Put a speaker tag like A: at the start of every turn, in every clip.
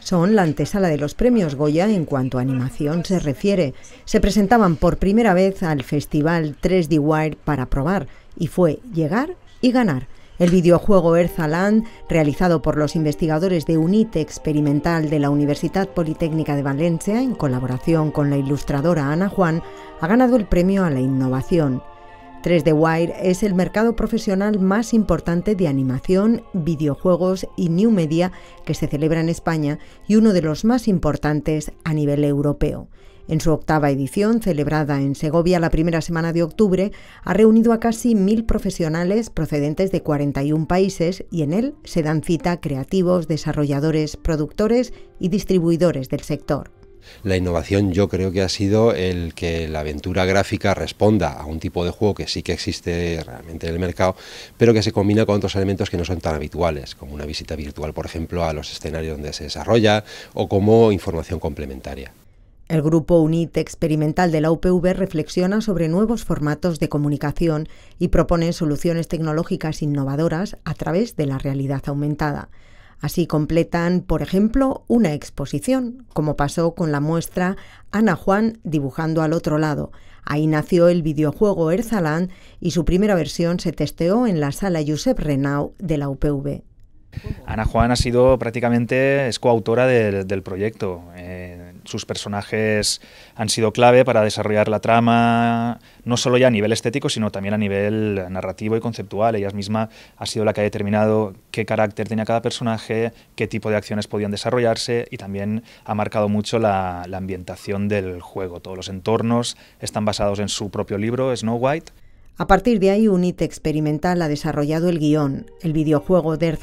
A: Son la antesala de los premios Goya en cuanto a animación se refiere. Se presentaban por primera vez al festival 3D Wire para probar y fue llegar y ganar. El videojuego Erzaland, realizado por los investigadores de UNIT Experimental de la Universidad Politécnica de Valencia en colaboración con la ilustradora Ana Juan, ha ganado el premio a la innovación. 3D Wire es el mercado profesional más importante de animación, videojuegos y new media que se celebra en España y uno de los más importantes a nivel europeo. En su octava edición, celebrada en Segovia la primera semana de octubre, ha reunido a casi mil profesionales procedentes de 41 países y en él se dan cita creativos, desarrolladores, productores y distribuidores del sector.
B: La innovación yo creo que ha sido el que la aventura gráfica responda a un tipo de juego que sí que existe realmente en el mercado, pero que se combina con otros elementos que no son tan habituales, como una visita virtual, por ejemplo, a los escenarios donde se desarrolla o como información complementaria.
A: El grupo UNIT experimental de la UPV reflexiona sobre nuevos formatos de comunicación y propone soluciones tecnológicas innovadoras a través de la realidad aumentada. Así completan, por ejemplo, una exposición, como pasó con la muestra Ana Juan dibujando al otro lado. Ahí nació el videojuego Erzalan y su primera versión se testeó en la sala Josep Renau de la UPV.
C: Ana Juan ha sido prácticamente es coautora del proyecto sus personajes han sido clave para desarrollar la trama, no solo ya a nivel estético, sino también a nivel narrativo y conceptual. Ella misma ha sido la que ha determinado qué carácter tenía cada personaje, qué tipo de acciones podían desarrollarse y también ha marcado mucho la, la ambientación del juego. Todos los entornos están basados en su propio libro, Snow White.
A: A partir de ahí, Unit Experimental ha desarrollado el guión. El videojuego de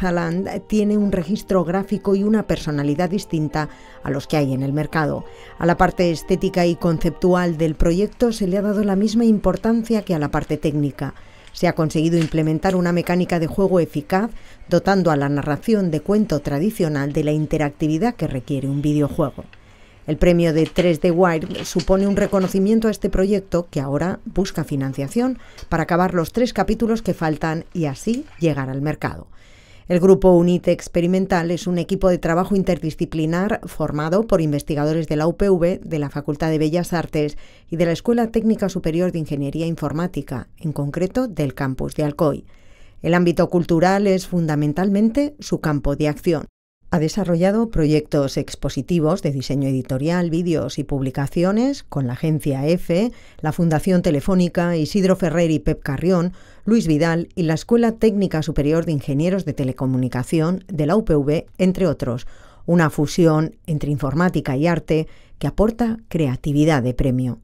A: tiene un registro gráfico y una personalidad distinta a los que hay en el mercado. A la parte estética y conceptual del proyecto se le ha dado la misma importancia que a la parte técnica. Se ha conseguido implementar una mecánica de juego eficaz, dotando a la narración de cuento tradicional de la interactividad que requiere un videojuego. El premio de 3D Wire supone un reconocimiento a este proyecto que ahora busca financiación para acabar los tres capítulos que faltan y así llegar al mercado. El grupo UNITE Experimental es un equipo de trabajo interdisciplinar formado por investigadores de la UPV, de la Facultad de Bellas Artes y de la Escuela Técnica Superior de Ingeniería Informática, en concreto del campus de Alcoy. El ámbito cultural es fundamentalmente su campo de acción. Ha desarrollado proyectos expositivos de diseño editorial, vídeos y publicaciones con la agencia EFE, la Fundación Telefónica, Isidro Ferrer y Pep Carrión, Luis Vidal y la Escuela Técnica Superior de Ingenieros de Telecomunicación de la UPV, entre otros. Una fusión entre informática y arte que aporta creatividad de premio.